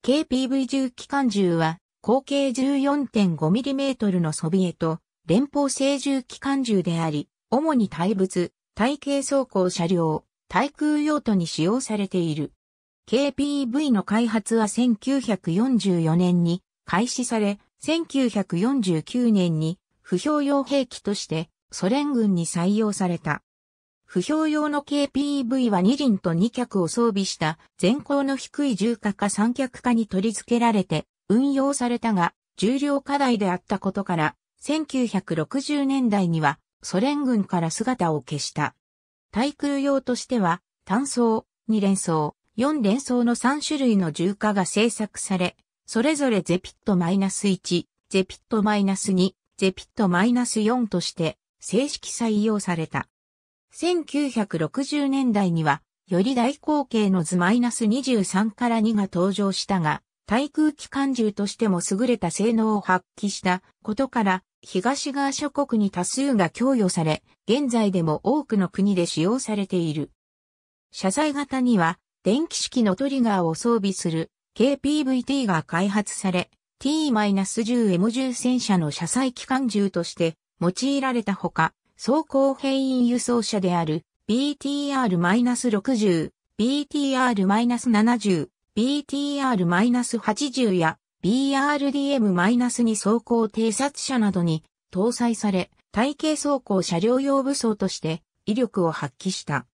k p v 銃機関銃は、口径 14.5mm のソビエト、連邦製銃機関銃であり、主に対物、対型装甲車両、対空用途に使用されている。KPV の開発は1944年に開始され、1949年に不評用兵器としてソ連軍に採用された。不評用の KPV は2輪と2脚を装備した前高の低い重化か三脚化に取り付けられて運用されたが重量課題であったことから1960年代にはソ連軍から姿を消した。対空用としては単装、2連装、4連装の3種類の重化が製作され、それぞれゼピット -1、ゼピット -2、ゼピット -4 として正式採用された。1960年代には、より大口径の図 -23 から2が登場したが、対空機関銃としても優れた性能を発揮したことから、東側諸国に多数が供与され、現在でも多くの国で使用されている。車載型には、電気式のトリガーを装備する KPVT が開発され、T-10M10 戦車の車載機関銃として用いられたほか、装甲兵員輸送車である BTR-60、BTR-70、BTR-80 や BRDM-2 走行偵察車などに搭載され、体系走行車両用武装として威力を発揮した。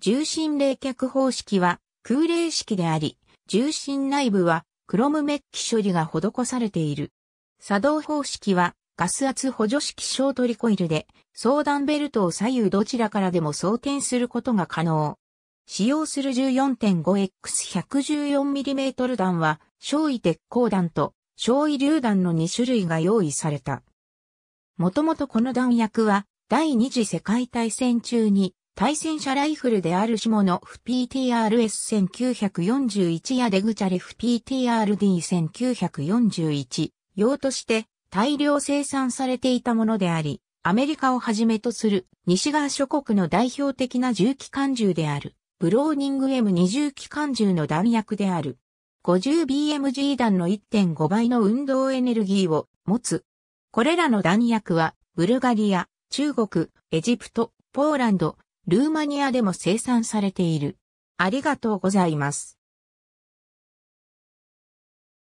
重心冷却方式は空冷式であり、重心内部はクロムメッキ処理が施されている。作動方式はガス圧補助式ショートリコイルで、相談ベルトを左右どちらからでも装填することが可能。使用する 14.5X114mm 弾は、小夷鉄鋼弾と小夷榴弾の2種類が用意された。もともとこの弾薬は、第二次世界大戦中に、対戦車ライフルであるシモノフ PTRS1941 やデグチャレフ PTRD1941 用として大量生産されていたものであり、アメリカをはじめとする西側諸国の代表的な重機関銃である、ブローニング M20 機関銃の弾薬である。50BMG 弾の1.5倍の運動エネルギーを持つ。これらの弾薬は、ブルガリア、中国、エジプト、ポーランド、ルーマニアでも生産されている。ありがとうございます。